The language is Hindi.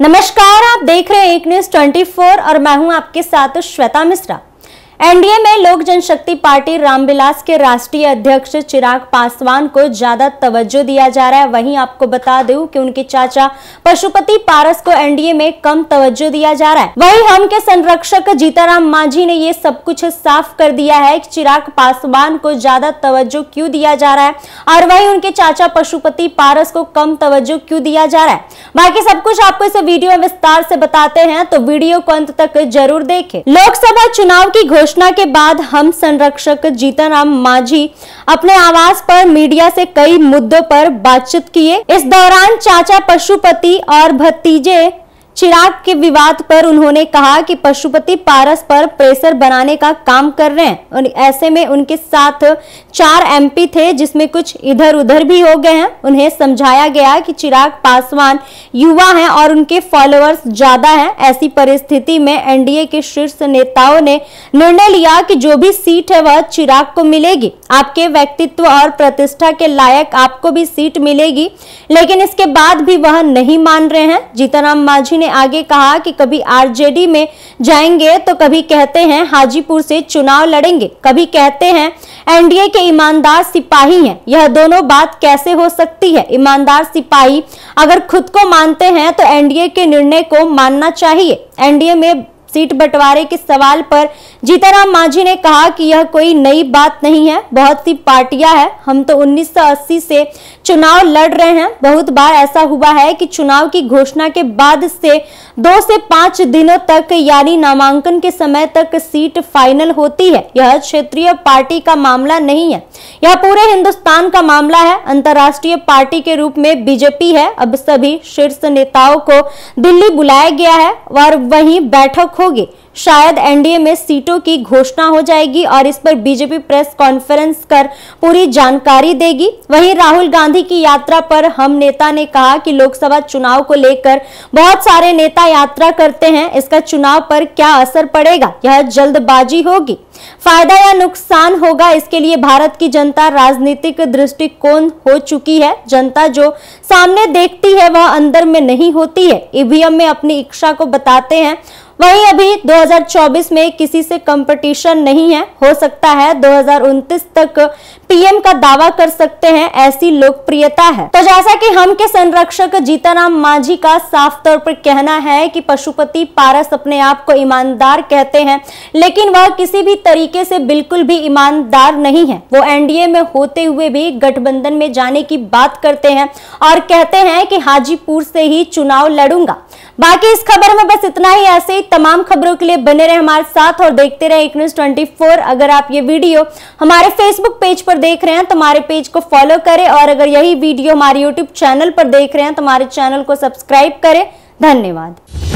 नमस्कार आप देख रहे हैं एक न्यूज ट्वेंटी और मैं हूं आपके साथ श्वेता मिश्रा एनडीए में लोक जनशक्ति पार्टी रामविलास के राष्ट्रीय अध्यक्ष चिराग पासवान को ज्यादा तवज्जो दिया जा रहा है वहीं आपको बता दूं कि उनके चाचा पशुपति पारस को एनडीए में कम तवज्जो दिया जा रहा है वहीं हम के संरक्षक जीताराम मांझी ने ये सब कुछ साफ कर दिया है कि चिराग पासवान को ज्यादा तवज्जो क्यों दिया जा रहा है और वही उनके चाचा पशुपति पारस को कम तवज्जो क्यूँ दिया जा रहा है बाकी सब कुछ आपको इस वीडियो में विस्तार से बताते हैं तो वीडियो को अंत तक जरूर देखे लोकसभा चुनाव की घोषणा घोषणा के बाद हम संरक्षक राम मांझी अपने आवास पर मीडिया से कई मुद्दों पर बातचीत किए इस दौरान चाचा पशुपति और भतीजे चिराग के विवाद पर उन्होंने कहा कि पशुपति पारस पर प्रेशर बनाने का काम कर रहे हैं और ऐसे में उनके साथ चार एमपी थे जिसमें कुछ इधर उधर भी हो गए हैं उन्हें समझाया गया कि चिराग पासवान युवा हैं और उनके फॉलोअर्स ज्यादा हैं ऐसी परिस्थिति में एनडीए के शीर्ष नेताओं ने निर्णय लिया कि जो भी सीट है वह चिराग को मिलेगी आपके व्यक्तित्व और प्रतिष्ठा के लायक आपको भी सीट मिलेगी लेकिन इसके बाद भी वह नहीं मान रहे हैं राम मांझी ने आगे कहा कि कभी आरजेडी में जाएंगे तो कभी कहते हैं हाजीपुर से चुनाव लड़ेंगे कभी कहते हैं एनडीए के ईमानदार सिपाही हैं यह दोनों बात कैसे हो सकती है ईमानदार सिपाही अगर खुद को मानते हैं तो एनडीए के निर्णय को मानना चाहिए एनडीए में सीट बंटवारे के सवाल पर जीताराम मांझी ने कहा कि यह कोई नई बात नहीं है बहुत सी पार्टियां हैं हम तो 1980 से चुनाव लड़ रहे हैं बहुत बार ऐसा हुआ है कि चुनाव की घोषणा के बाद से दो से पांच दिनों तक यानी नामांकन के समय तक सीट फाइनल होती है यह क्षेत्रीय पार्टी का मामला नहीं है यह पूरे हिंदुस्तान का मामला है अंतर्राष्ट्रीय पार्टी के रूप में बीजेपी है अब सभी शीर्ष नेताओं को दिल्ली बुलाया गया है और वहीं बैठक हो देखोगे शायद एनडीए में सीटों की घोषणा हो जाएगी और इस पर बीजेपी प्रेस कॉन्फ्रेंस कर पूरी जानकारी देगी वहीं राहुल गांधी की यात्रा पर हम नेता ने कहा कि लोकसभा चुनाव को लेकर बहुत सारे नेता यात्रा करते हैं इसका चुनाव पर क्या असर पड़ेगा यह जल्दबाजी होगी फायदा या नुकसान होगा इसके लिए भारत की जनता राजनीतिक दृष्टिकोण हो चुकी है जनता जो सामने देखती है वह अंदर में नहीं होती है ईवीएम में अपनी इच्छा को बताते हैं वहीं अभी 2024 में किसी से कंपटीशन नहीं है हो सकता है 2029 तक पीएम का दावा कर सकते हैं ऐसी लोकप्रियता है तो जैसा कि हम के संरक्षक जीताराम मांझी का साफ तौर पर कहना है कि पशुपति पारस अपने आप को ईमानदार कहते हैं लेकिन वह किसी भी तरीके से बिल्कुल भी ईमानदार नहीं है वो एनडीए में होते हुए भी गठबंधन में जाने की बात करते हैं और कहते हैं कि हाजीपुर से ही चुनाव लड़ूंगा बाकी इस खबर में बस इतना ही ऐसे ही तमाम खबरों के लिए बने रहे हमारे साथ और देखते रहे एक न्यूज ट्वेंटी अगर आप ये वीडियो हमारे फेसबुक पेज पर देख रहे हैं तो हमारे पेज को फॉलो करें और अगर यही वीडियो हमारे यूट्यूब चैनल पर देख रहे हैं तो हमारे चैनल को सब्सक्राइब करें धन्यवाद